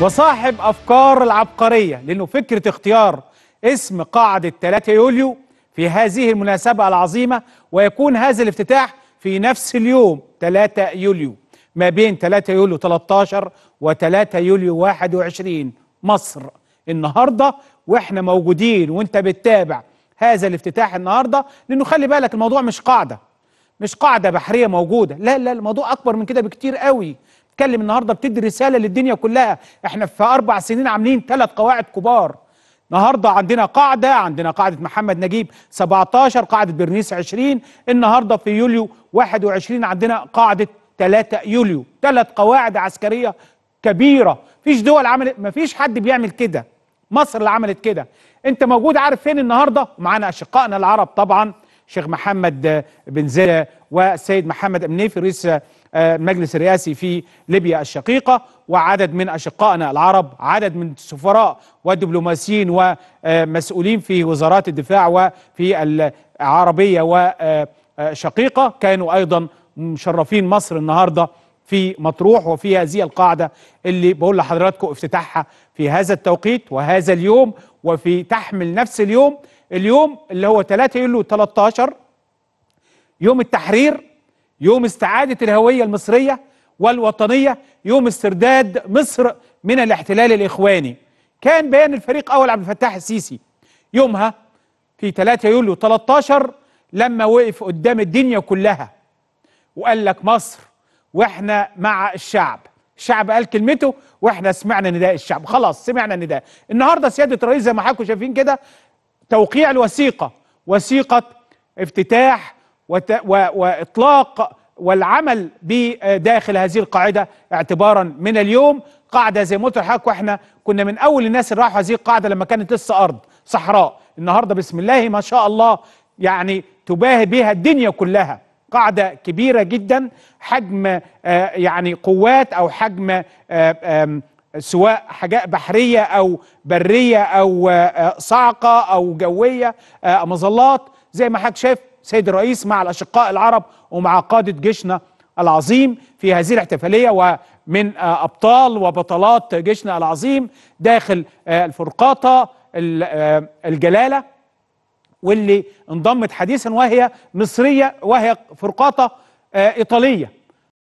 وصاحب أفكار العبقرية لأنه فكرة اختيار اسم قاعدة 3 يوليو في هذه المناسبة العظيمة ويكون هذا الافتتاح في نفس اليوم 3 يوليو ما بين 3 يوليو 13 و3 يوليو 21 مصر النهاردة واحنا موجودين وانت بتتابع هذا الافتتاح النهاردة لأنه خلي بالك الموضوع مش قاعدة مش قاعدة بحرية موجودة لا لا الموضوع أكبر من كده بكتير قوي بتتكلم النهارده بتدي رساله للدنيا كلها احنا في اربع سنين عاملين ثلاث قواعد كبار النهارده عندنا قاعده عندنا قاعده محمد نجيب 17 قاعده برنيس 20 النهارده في يوليو 21 عندنا قاعده 3 يوليو ثلاث قواعد عسكريه كبيره مفيش دول عملت مفيش حد بيعمل كده مصر اللي عملت كده انت موجود عارف فين النهارده معانا اشقائنا العرب طبعا الشيخ محمد بن زيد والسيد محمد أمنيفي رئيس آه، المجلس الرئاسي في ليبيا الشقيقة وعدد من أشقائنا العرب عدد من السفراء والدبلوماسيين ومسؤولين في وزارات الدفاع وفي العربية وشقيقة كانوا أيضا مشرفين مصر النهارده في مطروح وفي هذه القاعدة اللي بقول لحضراتكم افتتاحها في هذا التوقيت وهذا اليوم وفي تحمل نفس اليوم اليوم اللي هو 3 يوليو 13 يوم التحرير يوم استعادة الهوية المصرية والوطنية يوم استرداد مصر من الاحتلال الإخواني كان بيان الفريق أول عبد الفتاح السيسي يومها في 3 يوليو 13 لما وقف قدام الدنيا كلها وقال لك مصر واحنا مع الشعب الشعب قال كلمته واحنا سمعنا نداء الشعب خلاص سمعنا النداء النهارده سياده الرئيس زي ما حضراتكم شايفين كده توقيع الوثيقة وثيقة افتتاح وت... و... وإطلاق والعمل بداخل هذه القاعدة اعتبارا من اليوم قاعدة زي ما قلت لحضرتك واحنا كنا من أول الناس اللي راحوا هذه القاعدة لما كانت لسه أرض صحراء النهاردة بسم الله ما شاء الله يعني تباهي بها الدنيا كلها قاعدة كبيرة جدا حجم آه، يعني قوات أو حجم آه، سواء حاجات بحريه او بريه او آه، آه، صعقة او جويه آه، مظلات زي ما حضرتك شايف سيد الرئيس مع الاشقاء العرب ومع قاده جيشنا العظيم في هذه الاحتفاليه ومن ابطال وبطلات جيشنا العظيم داخل الفرقاطه الجلاله واللي انضمت حديثا وهي مصريه وهي فرقاطه ايطاليه